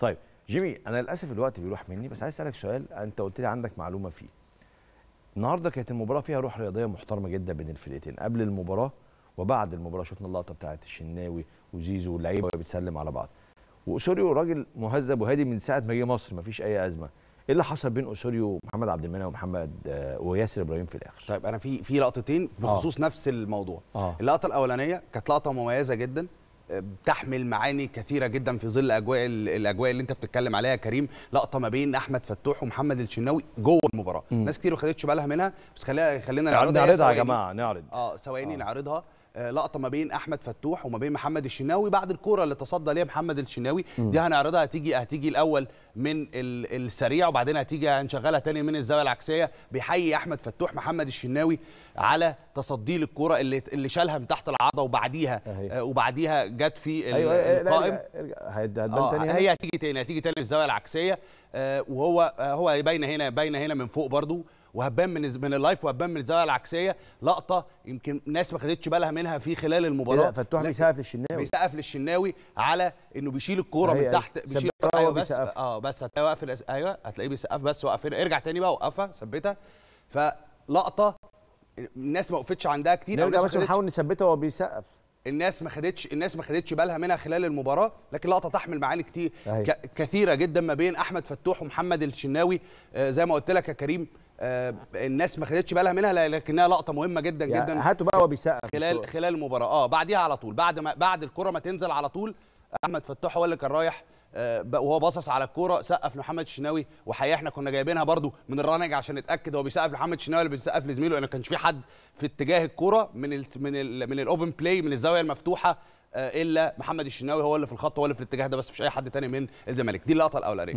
طيب جيمي انا للاسف الوقت بيروح مني بس عايز اسالك سؤال انت قلت لي عندك معلومه فيه النهارده كانت المباراه فيها روح رياضيه محترمه جدا بين الفرقتين قبل المباراه وبعد المباراه شفنا اللقطه بتاعه الشناوي وزيزو واللعيبه بتسلم على بعض واسوريو راجل مهذب وهادي من ساعه ما جه مصر ما فيش اي ازمه ايه اللي حصل بين اسوريو ومحمد عبد المنعم ومحمد آه، وياسر ابراهيم في الاخر طيب انا في في لقطتين بخصوص آه. نفس الموضوع آه. اللقطه الاولانيه كانت لقطه مميزه جدا بتحمل معاني كثيره جدا في ظل اجواء الاجواء اللي انت بتتكلم عليها يا كريم لقطه ما بين احمد فتوح ومحمد الشناوي جوه المباراه ناس كتير ما خدتش بالها منها بس خلينا خلينا يعني نعرضها نعرضها يا جماعه نعرض اه ثواني آه. نعرضها آه، لقطه ما بين احمد فتوح وما بين محمد الشناوي بعد الكوره اللي تصدى ليها محمد الشناوي دي هنعرضها هتيجي هتيجي الاول من السريع وبعدين هتيجي هنشغلها تاني من الزاويه العكسيه بيحيي احمد فتوح محمد الشناوي على تصدي للكوره اللي اللي شالها من تحت العارضه وبعديها آه، وبعديها جت في أيوة, أيوة، القائم أيوة آه تاني هي هتيجي تاني هتيجي تاني في الزاويه العكسيه آه، وهو هو باينه هنا باينه هنا من فوق برضو وهبان من من اللايف وهبان من الزاويه العكسيه لقطه يمكن ناس ما خدتش بالها منها في خلال المباراه إيه، فتوح بيسقف للشناوي بيسقف للشناوي على انه بيشيل الكوره من تحت بيشيل ايوه بس اه بس هتلاقيه واقف ايوه هتلاقيه بيسقف بس وقف هنا ارجع تاني بقى وقفها ثبتها فلقطه الناس ما وقفتش عندها كتير نرجع بس نحاول نثبتها وهو بيسقف الناس ما خدتش الناس ما خدتش بالها منها خلال المباراه لكن لقطه تحمل معاني كتير كثيره جدا ما بين احمد فتوح ومحمد الشناوي آه زي ما قلت لك يا كريم آه، الناس ما خدتش بالها منها لكنها لقطه مهمه جدا يعني جدا هاتوا بقى وبيسقف خلال خلال المباراه اه بعديها على طول بعد ما بعد الكره ما تنزل على طول احمد فتوح هو اللي كان رايح آه، وهو باصص على الكوره سقف لمحمد الشناوي وحقيقه احنا كنا جايبينها برده من الرنج عشان نتاكد هو بيسقف لمحمد الشناوي ولا بيسقف لزميله لان ما كانش في حد في اتجاه الكوره من الـ من الـ من الاوبن بلاي من الزاويه المفتوحه آه، الا محمد الشناوي هو اللي في الخط هو اللي في الاتجاه ده بس مش اي حد تاني من الزمالك دي اللقطه الاولانيه